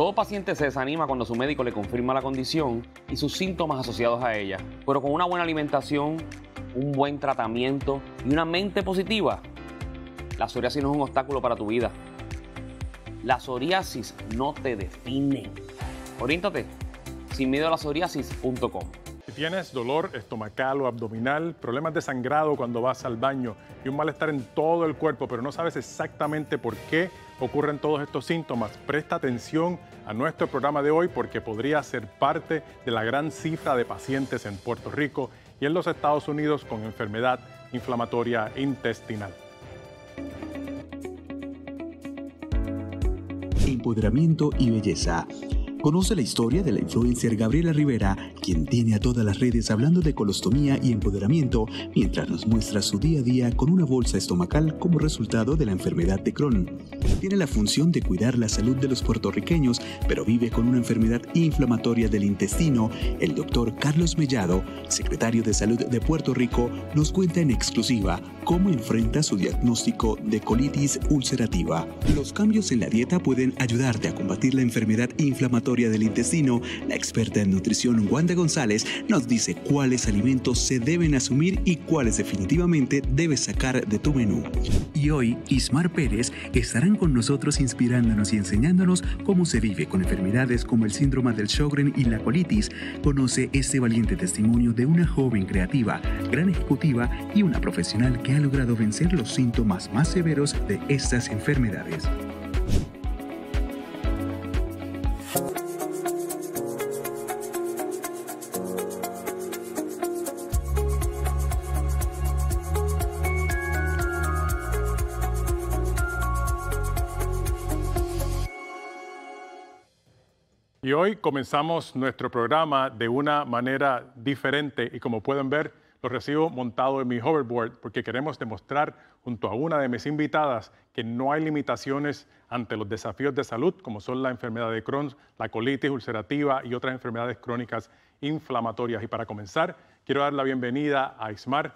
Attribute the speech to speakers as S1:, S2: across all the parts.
S1: Todo paciente se desanima cuando su médico le confirma la condición y sus síntomas asociados a ella, pero con una buena alimentación, un buen tratamiento y una mente positiva, la psoriasis no es un obstáculo para tu vida. La psoriasis no te define. Oriéntate sin miedo a la Si
S2: tienes dolor estomacal o abdominal, problemas de sangrado cuando vas al baño y un malestar en todo el cuerpo, pero no sabes exactamente por qué, ocurren todos estos síntomas. Presta atención a nuestro programa de hoy porque podría ser parte de la gran cifra de pacientes en Puerto Rico y en los Estados Unidos con enfermedad inflamatoria intestinal.
S3: Empoderamiento y belleza Conoce la historia de la influencer Gabriela Rivera, quien tiene a todas las redes hablando de colostomía y empoderamiento, mientras nos muestra su día a día con una bolsa estomacal como resultado de la enfermedad de Crohn. Tiene la función de cuidar la salud de los puertorriqueños, pero vive con una enfermedad inflamatoria del intestino. El doctor Carlos Mellado, secretario de Salud de Puerto Rico, nos cuenta en exclusiva cómo enfrenta su diagnóstico de colitis ulcerativa. Los cambios en la dieta pueden ayudarte a combatir la enfermedad inflamatoria del Intestino, la experta en nutrición Wanda González nos dice cuáles alimentos se deben asumir y cuáles definitivamente debes sacar de tu menú. Y hoy, Ismar Pérez estarán con nosotros inspirándonos y enseñándonos cómo se vive con enfermedades como el síndrome del Sjogren y la colitis. Conoce este valiente testimonio de una joven creativa, gran ejecutiva y una profesional que ha logrado vencer los síntomas más severos de estas enfermedades.
S2: Y hoy comenzamos nuestro programa de una manera diferente y como pueden ver, lo recibo montado en mi hoverboard porque queremos demostrar junto a una de mis invitadas que no hay limitaciones ante los desafíos de salud como son la enfermedad de Crohn, la colitis ulcerativa y otras enfermedades crónicas inflamatorias. Y para comenzar, quiero dar la bienvenida a Ismar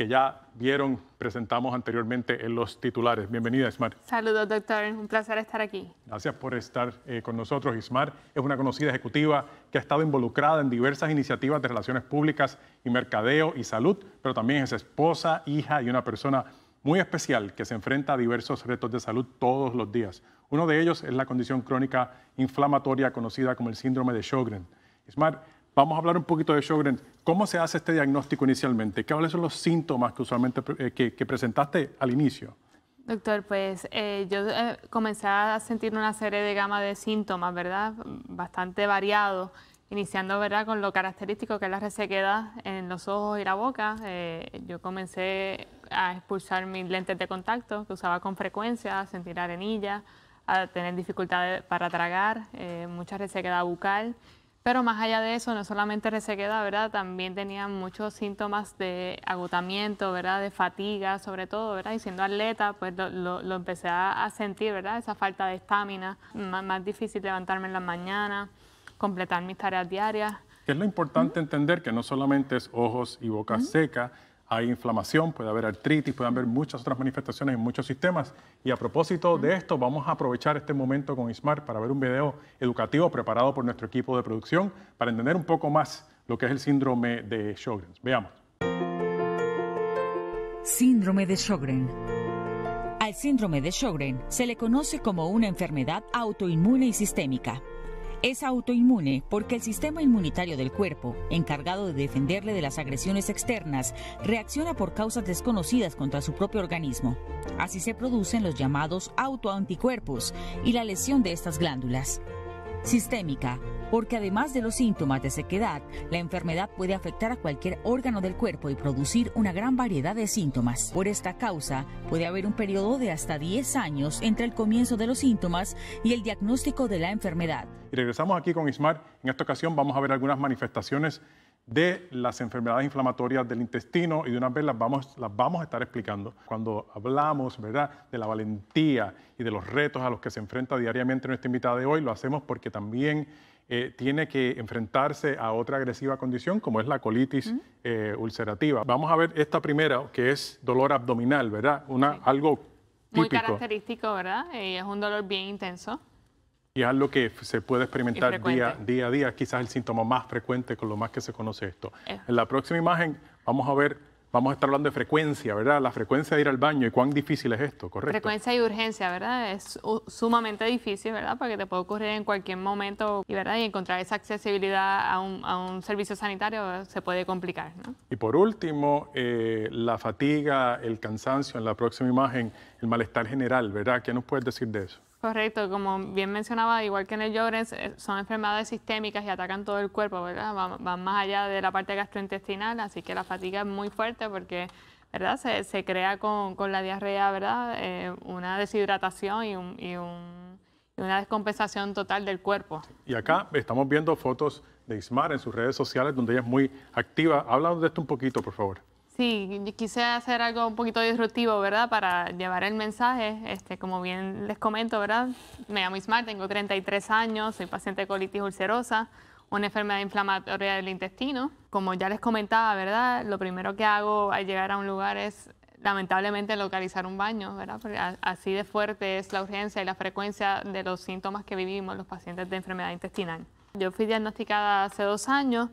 S2: que ya vieron, presentamos anteriormente en los titulares. Bienvenida, Ismar.
S4: Saludos, doctor. Un placer estar aquí.
S2: Gracias por estar eh, con nosotros. Ismar es una conocida ejecutiva que ha estado involucrada en diversas iniciativas de relaciones públicas y mercadeo y salud, pero también es esposa, hija y una persona muy especial que se enfrenta a diversos retos de salud todos los días. Uno de ellos es la condición crónica inflamatoria conocida como el síndrome de Sjögren. Ismar, Vamos a hablar un poquito de Sjogren. ¿Cómo se hace este diagnóstico inicialmente? ¿Cuáles son los síntomas que usualmente eh, que, presentaste al inicio?
S4: Doctor, pues eh, yo eh, comencé a sentir una serie de gama de síntomas, ¿verdad? Bastante variados, iniciando, ¿verdad? Con lo característico que es la resequedad en los ojos y la boca. yo comencé a expulsar mis lentes de contacto que usaba con frecuencia, a sentir arenilla, a tener dificultades para tragar, mucha resequedad bucal. Pero más allá de eso, no solamente resequedad, ¿verdad? También tenía muchos síntomas de agotamiento, ¿verdad? De fatiga, sobre todo, ¿verdad? Y siendo atleta, pues lo, empecé a sentir, ¿verdad? Esa falta de estamina, más, difícil levantarme en las mañana, completar mis tareas diarias.
S2: es lo importante entender que no solamente es ojos y boca seca, hay inflamación, puede haber artritis, pueden haber muchas otras manifestaciones en muchos sistemas. Y a propósito de esto, vamos a aprovechar este momento con Ismar para ver un video educativo preparado por nuestro equipo de producción para entender un poco más lo que es el síndrome de Sjogren. Veamos.
S5: Síndrome de Sjogren. Al síndrome de Sjogren se le conoce como una enfermedad autoinmune y sistémica. Es autoinmune porque el sistema inmunitario del cuerpo, encargado de defenderle de las agresiones externas, reacciona por causas desconocidas contra su propio organismo. Así se producen los llamados autoanticuerpos y la lesión de estas glándulas. Sistémica, porque además de los síntomas de sequedad, la enfermedad puede afectar a cualquier órgano del cuerpo y producir una gran variedad de síntomas. Por esta causa, puede haber un periodo de hasta 10 años entre el comienzo de los síntomas y el diagnóstico de la enfermedad.
S2: regresamos aquí con Ismar. En esta ocasión vamos a ver algunas manifestaciones de las enfermedades inflamatorias del intestino y de una vez las vamos, las vamos a estar explicando cuando hablamos ¿verdad? de la valentía y de los retos a los que se enfrenta diariamente nuestra invitada de hoy. Lo hacemos porque también eh, tiene que enfrentarse a otra agresiva condición como es la colitis eh, ulcerativa. Vamos a ver esta primera que es dolor abdominal, ¿verdad? Una, Algo
S4: Muy característico, ¿verdad? Eh, es un dolor bien intenso.
S2: Y es algo que se puede experimentar día, a día, quizás el síntoma más frecuente con lo más que se conoce esto. En la próxima imagen vamos a ver vamos a estar hablando de frecuencia, ¿verdad? La frecuencia de ir al baño y cuán difícil es esto, ¿correcto? Frecuencia
S4: y urgencia, ¿verdad? Es sumamente difícil, ¿verdad? Porque te puede ocurrir en cualquier momento y, ¿verdad? Y encontrar esa accesibilidad a un, servicio sanitario se puede complicar, ¿no?
S2: Y por último, eh, la fatiga, el cansancio en la próxima imagen, el malestar general, ¿verdad? ¿Qué nos puedes decir de eso?
S4: Correcto, como bien mencionaba, igual que en el Llorens, son enfermedades sistémicas y atacan todo el cuerpo, ¿verdad? Van, más allá de la parte gastrointestinal, así que la fatiga es muy fuerte porque, ¿verdad? Se, crea con, la diarrea, ¿verdad? Eh, una deshidratación y, y una descompensación total del cuerpo. Y
S2: acá estamos viendo fotos de Ismar en sus redes sociales, donde ella es muy activa. Háblanos de esto un poquito, por favor.
S4: Sí, quise hacer algo un poquito disruptivo, ¿verdad? Para llevar el mensaje. Este, como bien les comento, ¿verdad? Me llamo Ismar, tengo 33 años, soy paciente de colitis ulcerosa, una enfermedad inflamatoria del intestino. Como ya les comentaba, ¿verdad? Lo primero que hago al llegar a un lugar es lamentablemente localizar un baño, ¿verdad? Porque así de fuerte es la urgencia y la frecuencia de los síntomas que vivimos los pacientes de enfermedad intestinal. Yo fui diagnosticada hace dos años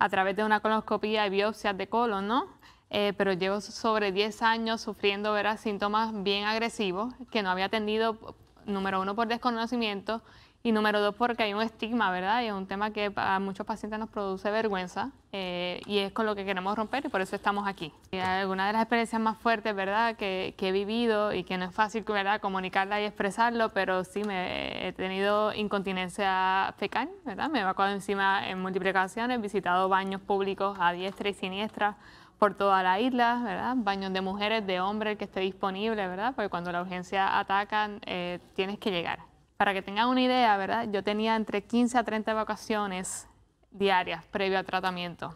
S4: a través de una coloscopía y biopsias de colon, ¿no? Eh, pero llevo sobre 10 años sufriendo veras síntomas bien agresivos que no había atendido, número uno, por desconocimiento y número dos, porque hay un estigma, ¿verdad? Y es un tema que a muchos pacientes nos produce vergüenza eh, y es con lo que queremos romper y por eso estamos aquí. Y alguna de las experiencias más fuertes, ¿verdad?, que, he vivido y que no es fácil, ¿verdad?, comunicarla y expresarlo, pero sí me he tenido incontinencia fecal, ¿verdad? Me he evacuado encima en múltiples ocasiones, he visitado baños públicos a diestra y siniestra por toda la isla, ¿verdad? Baños de mujeres, de hombres, que esté disponible, ¿verdad? Porque cuando la urgencia ataca, eh, tienes que llegar. Para que tengan una idea, ¿verdad? Yo tenía entre 15 a 30 vacaciones diarias previo a tratamiento.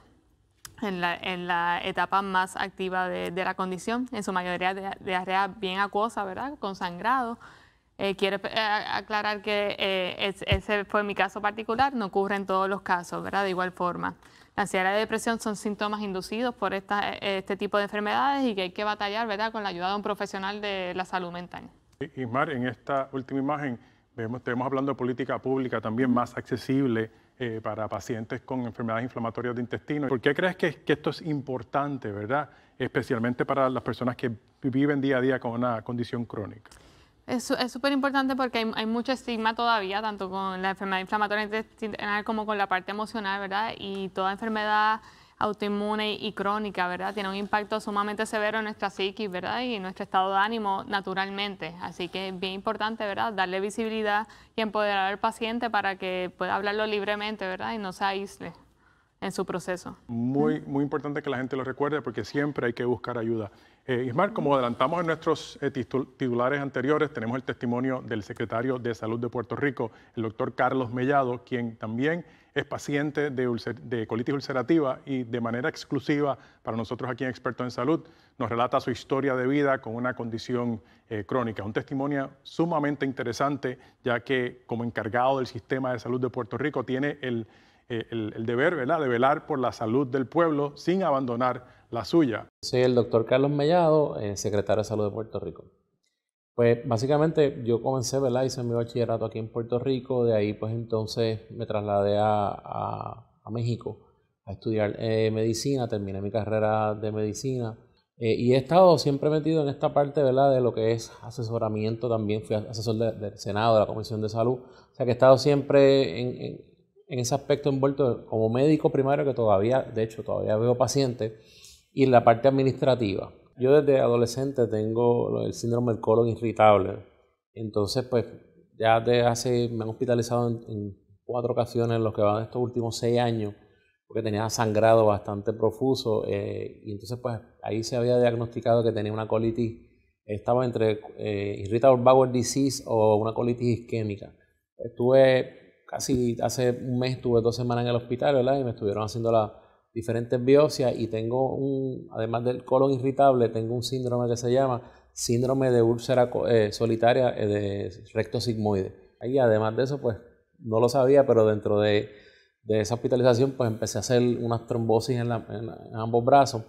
S4: En la, etapa más activa de, la condición, en su mayoría de, bien acuosa, ¿verdad? Con sangrado, eh, quiero eh, aclarar que eh, ese fue mi caso particular, no ocurre en todos los casos, ¿verdad? De igual forma. La ansiedad y la depresión son síntomas inducidos por eh, este tipo de enfermedades y que hay que batallar, ¿verdad?, con la ayuda de un profesional de la salud mental.
S2: Ismar, en esta última imagen vemos, estamos hablando de política pública también más accesible para pacientes con enfermedades inflamatorias de intestino. ¿Por qué crees que, que esto es importante, verdad? Especialmente para las personas que viven día a día con una condición crónica.
S4: Es súper importante porque hay, mucho estigma todavía, tanto con la enfermedad inflamatoria este intestinal como con la parte emocional, ¿verdad? Y toda enfermedad autoinmune y crónica, ¿verdad? Tiene un impacto sumamente severo en nuestra psiquis, ¿verdad? Y en nuestro estado de ánimo naturalmente. Así que es bien importante, ¿verdad? Darle visibilidad y empoderar al paciente para que pueda hablarlo libremente, ¿verdad? Y no se aísle en su proceso. Muy, muy
S2: importante que la gente lo recuerde porque siempre hay que buscar ayuda. Eh, Ismar, como adelantamos en nuestros eh, titulares anteriores, tenemos el testimonio del secretario de Salud de Puerto Rico, el doctor Carlos Mellado, quien también es paciente de, colitis ulcerativa y de manera exclusiva para nosotros aquí en Expertos en Salud nos relata su historia de vida con una condición eh, crónica. Un testimonio sumamente interesante, ya que como encargado del sistema de salud de Puerto Rico tiene el eh, el, deber ¿verdad? de velar por la salud del pueblo
S1: sin abandonar la suya. Soy el doctor Carlos Mellado, eh, secretario de Salud de Puerto Rico. Pues básicamente yo comencé, ¿verdad? Hice mi bachillerato aquí en Puerto Rico, de ahí pues entonces me trasladé a, México a estudiar eh, medicina, terminé mi carrera de medicina y he estado siempre metido en esta parte ¿verdad? de lo que es asesoramiento, también fui asesor del Senado, de la Comisión de Salud, o sea que he estado siempre en, en ese aspecto envuelto como médico primario que todavía, de hecho, todavía veo pacientes, y en la parte administrativa. Yo desde adolescente tengo el síndrome del colon irritable, entonces pues ya de hace, me han hospitalizado en, cuatro ocasiones en los que van estos últimos seis años, porque tenía sangrado bastante profuso, eh, y entonces pues ahí se había diagnosticado que tenía una colitis, estaba entre eh, irritable bowel disease o una colitis isquémica. Estuve casi hace un mes estuve dos semanas en el hospital, ¿verdad? Y me estuvieron haciendo las diferentes biopsias y tengo un, además del colon irritable, tengo un síndrome que se llama síndrome de úlcera eh, solitaria eh, de recto sigmoide. Y además de eso, pues no lo sabía, pero dentro de, esa hospitalización, pues empecé a hacer unas trombosis en, ambos brazos.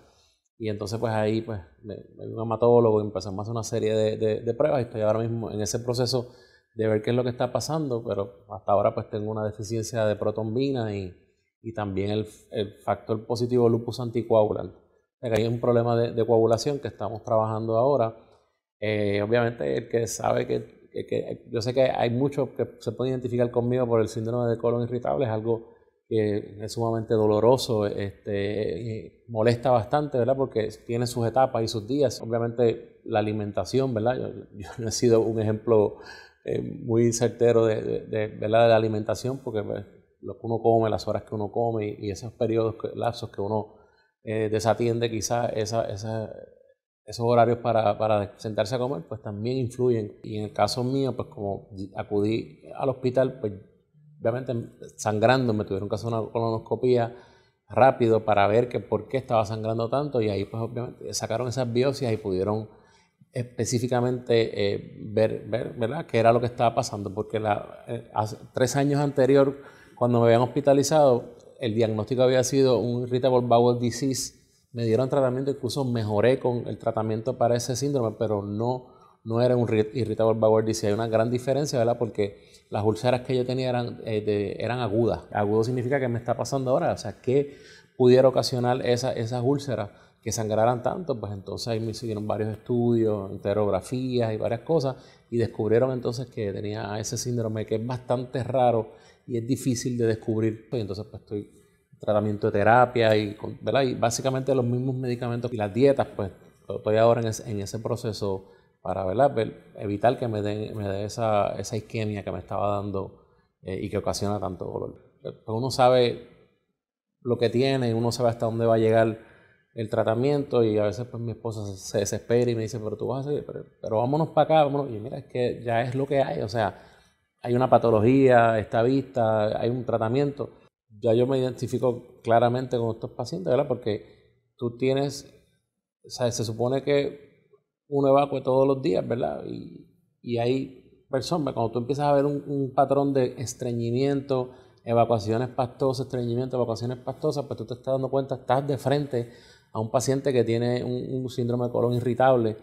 S1: Y entonces, pues ahí, pues, me, me un hematólogo y empezamos a hacer una serie de, de pruebas y estoy ahora mismo en ese proceso de ver qué es lo que está pasando, pero hasta ahora pues tengo una deficiencia de protombina y, y también el, el, factor positivo lupus anticoagulante. hay un problema de, de coagulación que estamos trabajando ahora. Eh, obviamente el que sabe que, que, yo sé que hay muchos que se pueden identificar conmigo por el síndrome de colon irritable, es algo que es sumamente doloroso, este, molesta bastante, ¿verdad? Porque tiene sus etapas y sus días. Obviamente la alimentación, ¿verdad? Yo, yo no he sido un ejemplo eh, muy certero de, de, de, de, la alimentación, porque pues, lo que uno come, las horas que uno come y, esos periodos, lapsos que uno eh, desatiende quizás esa, esos horarios para, para, sentarse a comer, pues también influyen. Y en el caso mío, pues como acudí al hospital, pues obviamente sangrando, me tuvieron que hacer una colonoscopía rápido para ver que por qué estaba sangrando tanto y ahí pues obviamente sacaron esas biopsias y pudieron específicamente eh, ver, ver, ¿verdad?, qué era lo que estaba pasando, porque eh, hace tres años anterior, cuando me habían hospitalizado, el diagnóstico había sido un irritable bowel disease. Me dieron tratamiento, incluso mejoré con el tratamiento para ese síndrome, pero no, no era un irritable bowel disease. Hay una gran diferencia, ¿verdad? Porque las úlceras que yo tenía eran, eh, eran agudas. Agudo significa que me está pasando ahora, o sea, ¿qué pudiera ocasionar esa, esas úlceras? que sangraran tanto, pues entonces ahí me siguieron varios estudios, enterografías y varias cosas, y descubrieron entonces que tenía ese síndrome que es bastante raro y es difícil de descubrir. Y entonces pues estoy en tratamiento de terapia y, básicamente los mismos medicamentos y las dietas, pues estoy ahora en ese, proceso para evitar que me dé esa, isquemia que me estaba dando eh, y que ocasiona tanto dolor. uno sabe lo que tiene, y uno sabe hasta dónde va a llegar el tratamiento y a veces pues mi esposa se desespera y me dice, pero tú vas a seguir, pero, vámonos para acá, vámonos. Y mira, es que ya es lo que hay, o sea, hay una patología, está vista, hay un tratamiento. Ya yo me identifico claramente con estos pacientes, ¿verdad? Porque tú tienes, o sea, se supone que uno evacue todos los días, ¿verdad? Y, hay personas, cuando tú empiezas a ver un, un patrón de estreñimiento, evacuaciones pastosas, estreñimiento, evacuaciones pastosas, pues tú te estás dando cuenta, estás de frente a un paciente que tiene un, síndrome de colon irritable,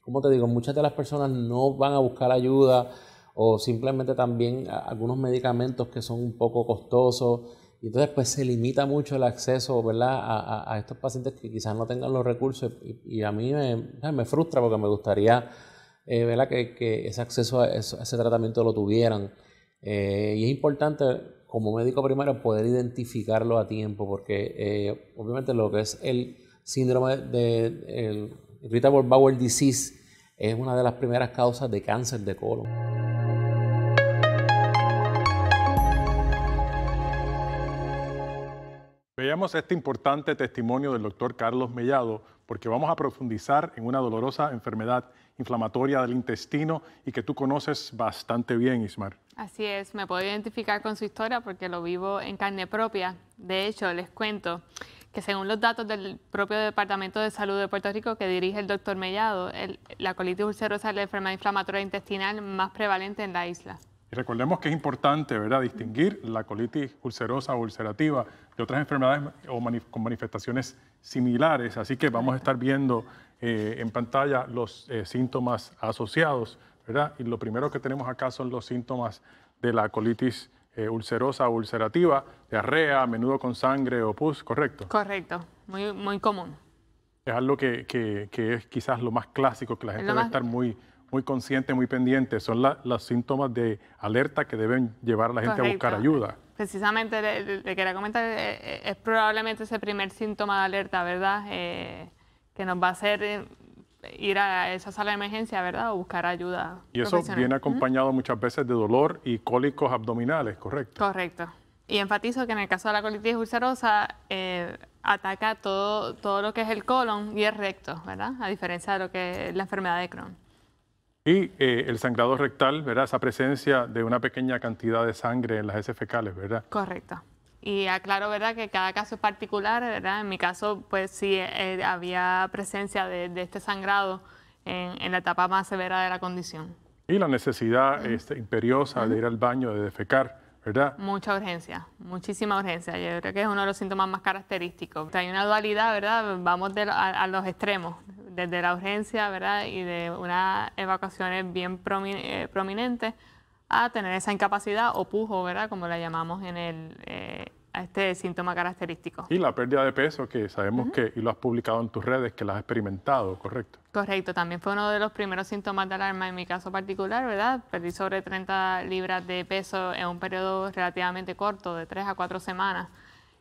S1: como te digo, muchas de las personas no van a buscar ayuda o simplemente también algunos medicamentos que son un poco costosos. Y entonces pues se limita mucho el acceso ¿verdad? A, a, estos pacientes que quizás no tengan los recursos y, a mí me, frustra porque me gustaría eh, Que, ese acceso a, ese tratamiento lo tuvieran. Eh, y es importante como médico primario poder identificarlo a tiempo porque eh, obviamente lo que es el síndrome de el irritable bowel disease es una de las primeras causas de cáncer de colon.
S2: Veamos este importante testimonio del doctor Carlos Mellado, porque vamos a profundizar en una dolorosa enfermedad inflamatoria del intestino y que tú conoces bastante bien, Ismar.
S4: Así es, me puedo identificar con su historia porque lo vivo en carne propia. De hecho, les cuento que según los datos del propio Departamento de Salud de Puerto Rico que dirige el doctor Mellado, la colitis ulcerosa es la enfermedad inflamatoria intestinal más prevalente en la isla.
S2: Y recordemos que es importante ¿verdad? distinguir la colitis ulcerosa o ulcerativa de otras enfermedades o con manifestaciones similares, así que vamos a estar viendo eh, en pantalla los eh, síntomas asociados, ¿verdad? Y lo primero que tenemos acá son los síntomas de la colitis eh, ulcerosa o ulcerativa, diarrea, a menudo con sangre o pus, ¿correcto?
S4: Correcto, muy, muy común.
S2: Es algo que, que, que es quizás lo más clásico, que la gente debe estar muy, muy consciente, muy pendiente. Son los síntomas de alerta que deben llevar a la gente a buscar ayuda.
S4: Precisamente, le, le quería comentar, eh, eh, es probablemente ese primer síntoma de alerta, ¿verdad? que nos va a hacer ir a esa sala de emergencia, ¿verdad? O buscar ayuda. Y eso viene
S2: acompañado muchas veces de dolor y cólicos abdominales, ¿correcto?
S4: Correcto. Y enfatizo que en el caso de la colitis ulcerosa eh, ataca todo, todo lo que es el colon y el recto, ¿verdad? A diferencia de lo que es la enfermedad de Crohn.
S2: Y eh, el sangrado rectal, ¿verdad? Esa presencia de una pequeña cantidad de sangre en las heces fecales, ¿verdad? Correcto.
S4: Y aclaro, ¿verdad?, que cada caso es particular, ¿verdad? En mi caso, pues sí eh, eh, había presencia de, este sangrado en, la etapa más severa de la condición.
S2: Y la necesidad este, imperiosa de ir al baño, de defecar, ¿verdad?
S4: Mucha urgencia, muchísima urgencia. Yo creo que es uno de los síntomas más característicos. Hay una dualidad, ¿verdad? Vamos a, los extremos, desde la urgencia, ¿verdad? Y de unas evacuaciones bien eh, prominentes a tener esa incapacidad o pujo, ¿verdad? Como la llamamos en el, eh, este síntoma característico. Y
S2: la pérdida de peso que sabemos que, y lo has publicado en tus redes, que la has experimentado, ¿correcto?
S4: Correcto, también fue uno de los primeros síntomas de alarma en mi caso particular, ¿verdad? Perdí sobre 30 libras de peso en un periodo relativamente corto, de 3 a 4 semanas,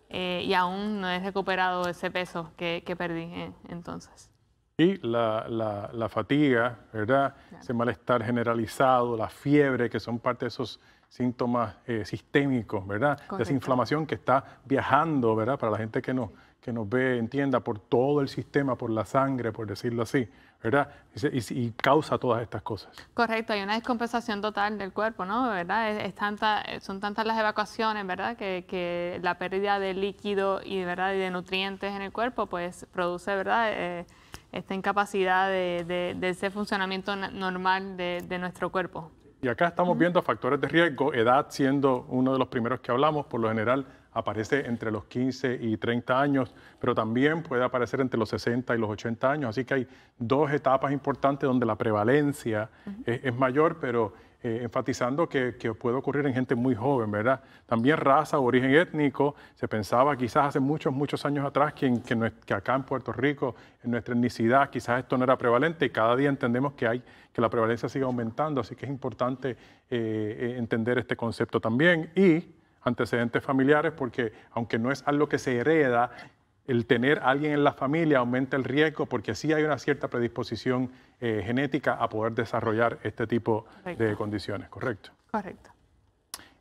S4: eh, y aún no he recuperado ese peso que, perdí eh, entonces.
S2: Y la, fatiga, ¿verdad? Ese malestar generalizado, la fiebre, que son parte de esos síntomas eh, sistémicos, ¿verdad? De esa inflamación que está viajando, ¿verdad? Para la gente que nos, que nos ve, entienda, por todo el sistema, por la sangre, por decirlo así, ¿verdad? Y, causa todas estas
S4: cosas. Correcto, hay una descompensación total del cuerpo, ¿no? ¿Verdad? Es, tanta, son tantas las evacuaciones, ¿verdad? Que, la pérdida de líquido y, ¿verdad? y de nutrientes en el cuerpo, pues produce, ¿verdad? Eh, esta incapacidad de, de, ese funcionamiento normal de, nuestro cuerpo.
S2: Y acá estamos viendo factores de riesgo, edad siendo uno de los primeros que hablamos, por lo general aparece entre los 15 y 30 años, pero también puede aparecer entre los 60 y los 80 años, así que hay dos etapas importantes donde la prevalencia es mayor, pero eh, enfatizando que, puede ocurrir en gente muy joven, ¿verdad? También raza, origen étnico, se pensaba quizás hace muchos, muchos años atrás que, que, acá en Puerto Rico, en nuestra etnicidad, quizás esto no era prevalente y cada día entendemos que, hay, que la prevalencia sigue aumentando, así que es importante eh, eh, entender este concepto también y antecedentes familiares porque aunque no es algo que se hereda, el tener a alguien en la familia aumenta el riesgo porque sí hay una cierta predisposición eh, genética a poder desarrollar este tipo de condiciones, ¿correcto? Correcto.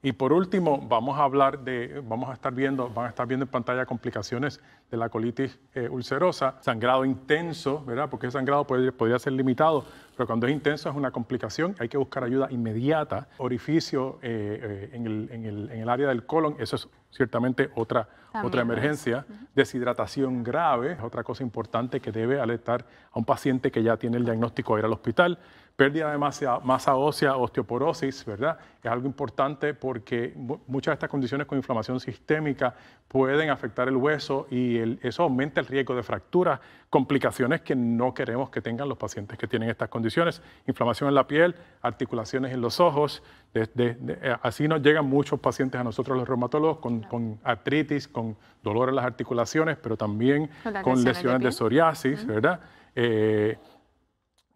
S2: Y por último, vamos a hablar de, vamos a estar viendo, van a estar viendo en pantalla complicaciones de la colitis eh, ulcerosa, sangrado intenso, ¿verdad? Porque el sangrado podría ser limitado, pero cuando es intenso es una complicación, hay que buscar ayuda inmediata, orificio eh, eh, en, el, área del colon, eso es ciertamente otra, otra emergencia, deshidratación grave, otra cosa importante que debe alertar a un paciente que ya tiene el diagnóstico de ir al hospital pérdida de masa, ósea, osteoporosis, ¿verdad? Es algo importante porque muchas de estas condiciones con inflamación sistémica pueden afectar el hueso y eso aumenta el riesgo de fracturas, complicaciones que no queremos que tengan los pacientes que tienen estas condiciones. Inflamación en la piel, articulaciones en los ojos. Eh, así nos llegan muchos pacientes a nosotros los reumatólogos con, artritis, con dolor en las articulaciones, pero también con lesiones, de, psoriasis, ¿verdad? Eh,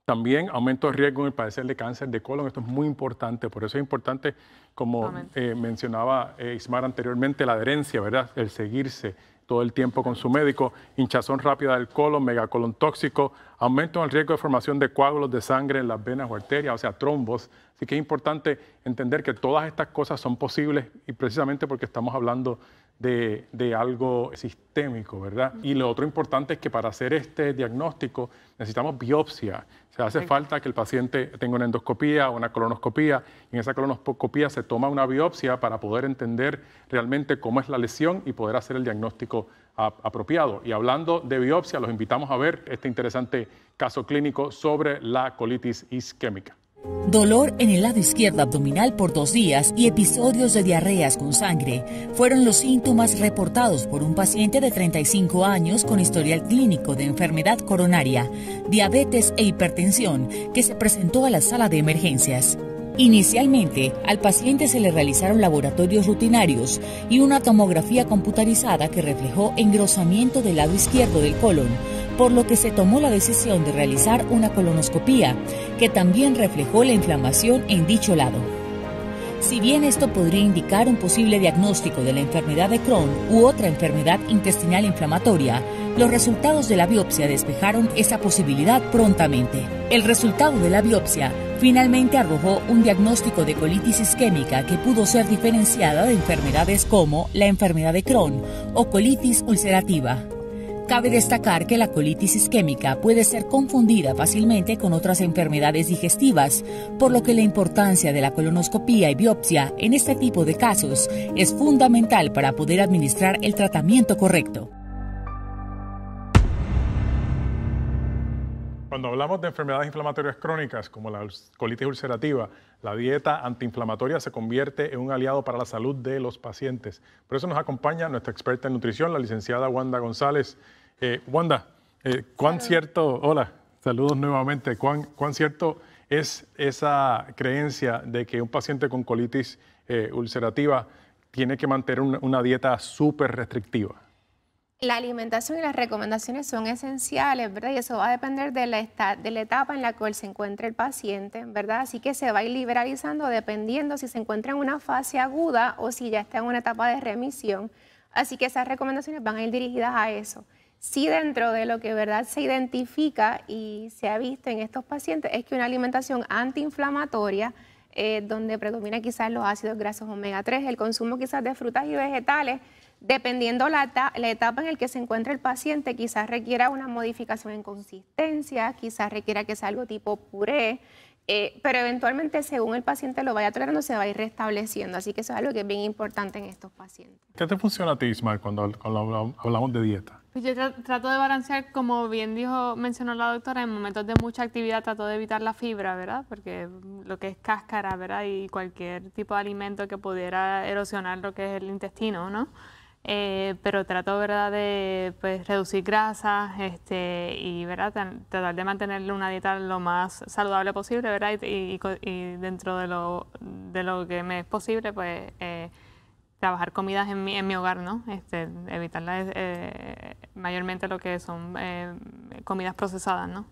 S2: también aumento el riesgo en el padecer de cáncer de colon. Esto es muy importante. Por eso es importante, como eh, mencionaba eh, Ismar anteriormente, la adherencia, ¿verdad? El seguirse todo el tiempo con su médico, hinchazón rápida del colon, megacolon tóxico, aumento en el riesgo de formación de coágulos de sangre en las venas o arterias, o sea, trombos. Así que es importante entender que todas estas cosas son posibles y precisamente porque estamos hablando de, algo sistémico, ¿verdad? Y lo otro importante es que para hacer este diagnóstico necesitamos biopsia. O hace falta que el paciente tenga una endoscopía o una colonoscopía. Y en esa colonoscopía se toma una biopsia para poder entender realmente cómo es la lesión y poder hacer el diagnóstico apropiado. Y hablando de biopsia, los invitamos a ver este interesante caso clínico sobre la colitis isquémica.
S5: Dolor en el lado izquierdo abdominal por dos días y episodios de diarreas con sangre fueron los síntomas reportados por un paciente de 35 años con historial clínico de enfermedad coronaria, diabetes e hipertensión que se presentó a la sala de emergencias. Inicialmente, al paciente se le realizaron laboratorios rutinarios y una tomografía computarizada que reflejó engrosamiento del lado izquierdo del colon, por lo que se tomó la decisión de realizar una colonoscopía, que también reflejó la inflamación en dicho lado. Si bien esto podría indicar un posible diagnóstico de la enfermedad de Crohn u otra enfermedad intestinal inflamatoria, los resultados de la biopsia despejaron esa posibilidad prontamente. El resultado de la biopsia finalmente arrojó un diagnóstico de colitis isquémica que pudo ser diferenciada de enfermedades como la enfermedad de Crohn o colitis ulcerativa. Cabe destacar que la colitis isquémica puede ser confundida fácilmente con otras enfermedades digestivas, por lo que la importancia de la colonoscopía y biopsia en este tipo de casos es fundamental para poder administrar el tratamiento correcto.
S2: Cuando hablamos de enfermedades inflamatorias crónicas como la colitis ulcerativa, la dieta antiinflamatoria se convierte en un aliado para la salud de los pacientes. Por eso nos acompaña nuestra experta en nutrición, la licenciada Wanda González. Eh, Wanda, eh, ¿cuán cierto, hola, saludos nuevamente, ¿cuán, cierto es esa creencia de que un paciente con colitis eh, ulcerativa tiene que mantener una dieta súper restrictiva?
S6: la alimentación y las recomendaciones son esenciales, ¿verdad? Y eso va a depender de la, etapa en la cual se encuentra el paciente, ¿verdad? Así que se va a ir liberalizando dependiendo si se encuentra en una fase aguda o si ya está en una etapa de remisión. Así que esas recomendaciones van a ir dirigidas a eso. Si dentro de lo que verdad se identifica y se ha visto en estos pacientes es que una alimentación antiinflamatoria, eh, donde predomina quizás los ácidos grasos omega 3, el consumo quizás de frutas y vegetales, Dependiendo la, etapa, la etapa en la que se encuentra el paciente, quizás requiera una modificación en consistencia, quizás requiera que sea algo tipo puré, eh, pero eventualmente según el paciente lo vaya tolerando se va a ir restableciendo, así que eso es algo que es bien importante en
S4: estos pacientes.
S2: ¿Qué te funciona a ti, Ismael, cuando, hablamos de dieta?
S4: Pues yo trato de balancear, como bien dijo, mencionó la doctora, en momentos de mucha actividad trato de evitar la fibra, ¿verdad? Porque lo que es cáscara, ¿verdad? Y cualquier tipo de alimento que pudiera erosionar lo que es el intestino, ¿no? Eh, pero trato ¿verdad? de pues, reducir grasas este, y ¿verdad? tratar de mantener una dieta lo más saludable posible ¿verdad? Y, dentro de lo, de lo que me es posible, pues eh, trabajar comidas en mi, en mi hogar, ¿no? este, evitar eh, mayormente lo que son comidas procesadas. ¿no?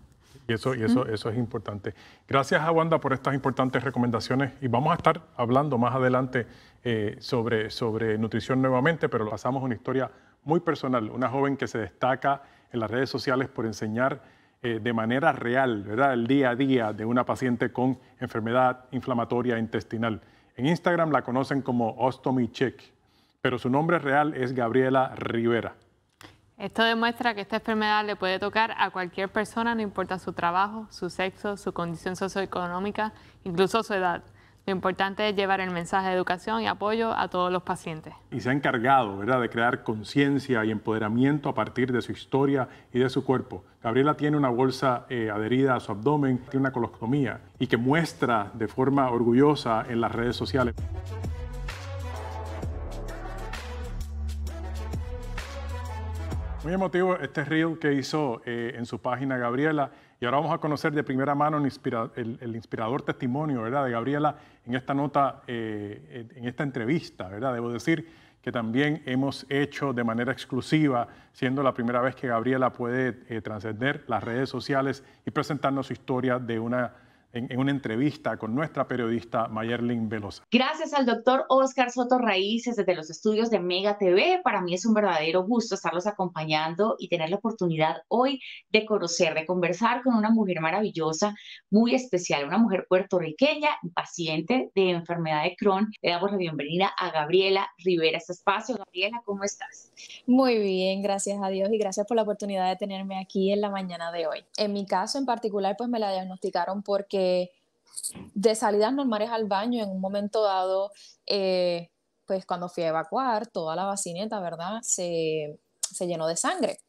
S2: Y eso, y eso, eso es importante. Gracias a Wanda por estas importantes recomendaciones y vamos a estar hablando más adelante eh, sobre, sobre nutrición nuevamente, pero pasamos a una historia muy personal, una joven que se destaca en las redes sociales por enseñar eh, de manera real, ¿verdad? El día a día de una paciente con enfermedad inflamatoria intestinal. En Instagram la conocen como Ostomy Check, pero su nombre real es Gabriela Rivera.
S4: Esto demuestra que esta enfermedad le puede tocar a cualquier persona, no importa su trabajo, su sexo, su condición socioeconómica, incluso su edad. Lo importante es llevar el mensaje de educación y apoyo a todos los pacientes.
S2: Y se ha encargado de crear conciencia y empoderamiento a partir de su historia y de su cuerpo. Gabriela tiene una bolsa eh, adherida a su abdomen, tiene una colostomía y que muestra de forma orgullosa en las redes sociales. Muy emotivo este reel que hizo eh, en su página Gabriela. Y ahora vamos a conocer de primera mano el, el, inspirador testimonio ¿verdad? de Gabriela en esta nota, eh, en esta entrevista, ¿verdad? Debo decir que también hemos hecho de manera exclusiva, siendo la primera vez que Gabriela puede eh, trascender las redes sociales y presentarnos su historia de una en, una entrevista con nuestra periodista Mayerlin Velosa.
S5: Gracias al doctor Oscar Soto Raíces desde los estudios de Mega TV. Para mí es un verdadero gusto estarlos acompañando y tener la oportunidad hoy de conocer, de conversar con una mujer maravillosa, muy especial, una mujer puertorriqueña, paciente de enfermedad de Crohn. Le damos la bienvenida a Gabriela Rivera este espacio. Gabriela, ¿cómo estás?
S6: Muy bien, gracias a Dios y gracias por la oportunidad de tenerme aquí en la mañana de hoy. En mi caso en particular, pues me la diagnosticaron porque eh, de salidas normales al baño en un momento dado, eh, pues cuando fui a evacuar, toda la vacineta, ¿verdad? Se, llenó de sangre.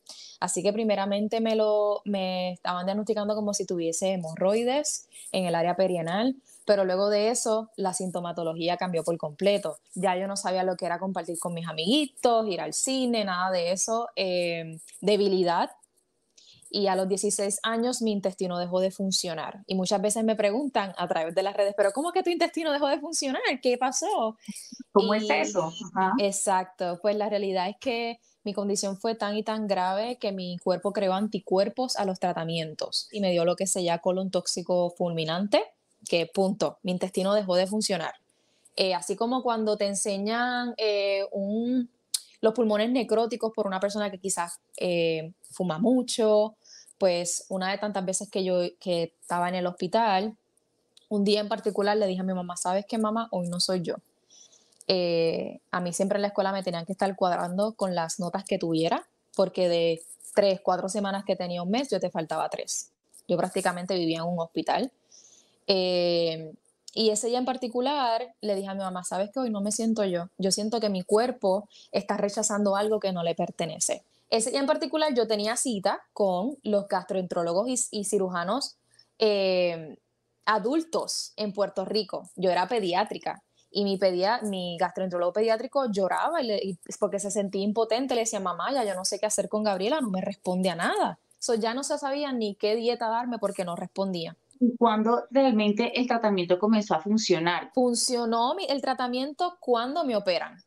S6: Así que primeramente me, lo, me estaban diagnosticando como si tuviese hemorroides en el área perianal, pero luego de eso la sintomatología cambió por completo. Ya yo no sabía lo que era compartir con mis amiguitos, ir al cine, nada de eso. Eh, debilidad y a los 16 años mi intestino dejó de funcionar. Y muchas veces me preguntan a través de las redes, pero ¿cómo es que tu intestino dejó de funcionar? ¿Qué pasó? ¿Cómo es eso? Exacto, pues la realidad es que mi condición fue tan y tan grave que mi cuerpo creó anticuerpos a los tratamientos y me dio lo que se llama colon tóxico fulminante, que punto, mi intestino dejó de funcionar. Eh, así como cuando te enseñan eh, un, los pulmones necróticos por una persona que quizás eh, fuma mucho pues una de tantas veces que yo estaba en el hospital, un día en particular le dije a mi mamá, ¿sabes qué mamá? Hoy no soy yo. Eh, a mí siempre en la escuela me tenían que estar cuadrando con las notas que tuviera, porque de tres, cuatro semanas que tenía un mes, yo te faltaba tres. Yo prácticamente vivía en un hospital. Eh, y ese día en particular le dije a mi mamá, sabes que hoy no me siento yo, yo siento que mi cuerpo está rechazando algo que no le pertenece. Ese día en particular yo tenía cita con los gastroenterólogos y, cirujanos em, adultos en Puerto Rico. Yo era pediátrica y mi, mi gastroenterólogo pediátrico lloraba porque se sentía impotente. Le decía, mamá, ya yo no sé qué hacer con Gabriela, no me responde a nada. ya no se sabía ni qué dieta darme porque no respondía. ¿Y cuándo realmente el
S5: tratamiento comenzó a funcionar?
S6: Funcionó mi, el tratamiento cuando me operan.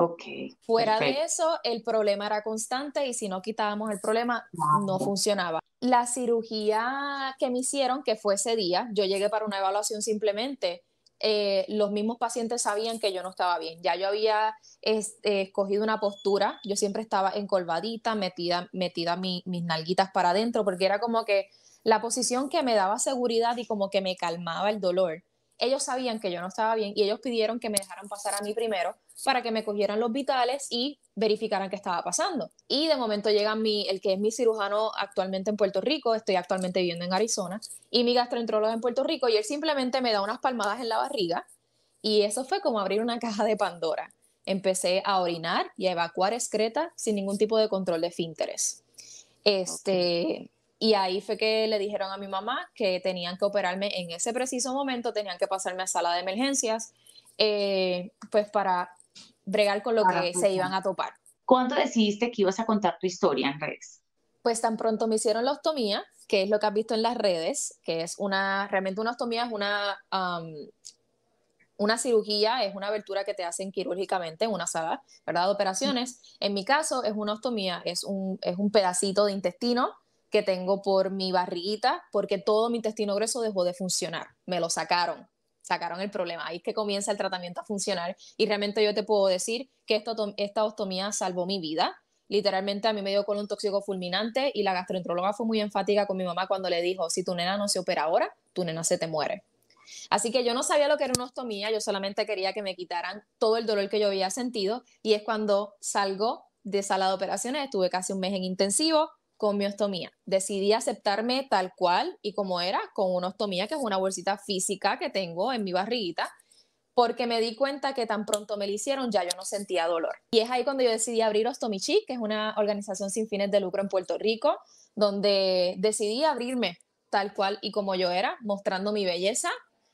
S5: Okay, Fuera de
S6: eso, el problema era constante y si no quitábamos el problema, no funcionaba. La cirugía que me hicieron, que fue ese día, yo llegué para una evaluación simplemente. Eh, los mismos pacientes sabían que yo no estaba bien. Ya yo había escogido una postura, yo siempre estaba encolvadita, metida, metida mis nalguitas para adentro, porque era como que la posición que me daba seguridad y como que me calmaba el dolor. Ellos sabían que yo no estaba bien y ellos pidieron que me dejaran pasar a mí primero para que me cogieran los vitales y verificaran qué estaba pasando. Y de momento llega mi, el que es mi cirujano actualmente en Puerto Rico, estoy actualmente viviendo en Arizona, y mi gastroenterólogo en Puerto Rico, y él simplemente me da unas palmadas en la barriga, y eso fue como abrir una caja de Pandora. Empecé a orinar y a evacuar excreta sin ningún tipo de control de fínteres. Este, Y ahí fue que le dijeron a mi mamá que tenían que operarme en ese preciso momento, tenían que pasarme a sala de emergencias, eh, pues para bregar con lo que se iban a topar.
S5: ¿Cuándo decidiste que ibas a contar tu historia en redes?
S6: Pues tan pronto me hicieron la ostomía, que es lo que has visto en las redes, que es una, realmente una ostomía es una, una cirugía, es una abertura que te hacen quirúrgicamente en una sala, ¿verdad? De operaciones. En mi caso es una ostomía, es un, es un pedacito de intestino que tengo por mi barriguita, porque todo mi intestino grueso dejó de funcionar, me lo sacaron sacaron el problema. Ahí es que comienza el tratamiento a funcionar y realmente yo te puedo decir que esta, ostomía salvó mi vida. Literalmente a mí me dio con un tóxico fulminante y la gastroenteróloga fue muy enfática con mi mamá cuando le dijo, si tu nena no se opera ahora, tu nena se te muere. Así que yo no sabía lo que era una ostomía, yo solamente quería que me quitaran todo el dolor que yo había sentido y es cuando salgo de sala de operaciones, estuve casi un mes en intensivo, con mi ostomía. Decidí aceptarme tal cual y como era, con una ostomía, que es una bolsita física que tengo en mi barriguita, porque me di cuenta que tan pronto me la hicieron ya yo no sentía dolor. Y es ahí cuando yo decidí abrir Ostomichi, que es una organización sin fines de lucro en Puerto Rico, donde decidí abrirme tal cual y como yo era, mostrando mi belleza,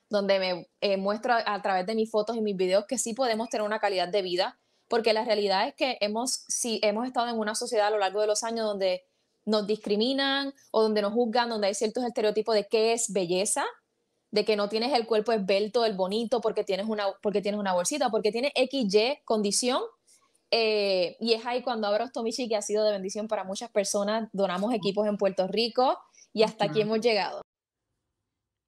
S6: donde me eh, muestro a, través de mis fotos y mis videos que sí podemos tener una calidad de vida, porque la realidad es que hemos, hemos estado en una sociedad a lo largo de los años donde nos discriminan o donde nos juzgan, donde hay ciertos estereotipos de qué es belleza, de que no tienes el cuerpo esbelto, el bonito, porque tienes una, porque tienes una bolsita, porque tienes XY condición. Eh, y es ahí cuando abro Michi, que ha sido de bendición para muchas personas. Donamos equipos en Puerto Rico y hasta aquí hemos llegado.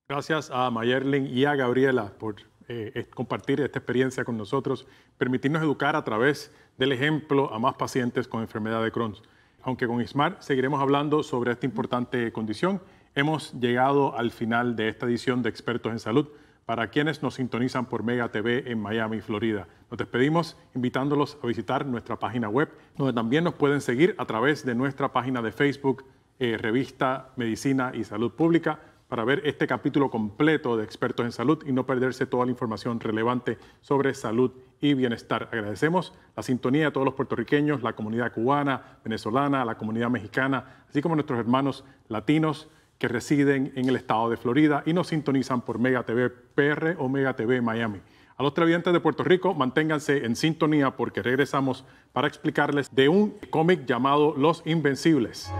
S2: Gracias a Mayerling y a Gabriela por eh, compartir esta experiencia con nosotros, permitirnos educar a través del ejemplo a más pacientes con enfermedad de Crohn's aunque con ISMAR seguiremos hablando sobre esta importante condición, hemos llegado al final de esta edición de Expertos en Salud para quienes nos sintonizan por Mega TV en Miami, Florida. Nos despedimos invitándolos a visitar nuestra página web, donde también nos pueden seguir a través de nuestra página de Facebook, eh, Revista Medicina y Salud Pública para ver este capítulo completo de expertos en salud y no perderse toda la información relevante sobre salud y bienestar. Agradecemos la sintonía a todos los puertorriqueños, la comunidad cubana, venezolana, la comunidad mexicana, así como nuestros hermanos latinos que residen en el estado de Florida y nos sintonizan por Mega TV PR o Mega TV Miami. A los televidentes de Puerto Rico, manténganse en sintonía porque regresamos para explicarles de un cómic llamado Los Invencibles.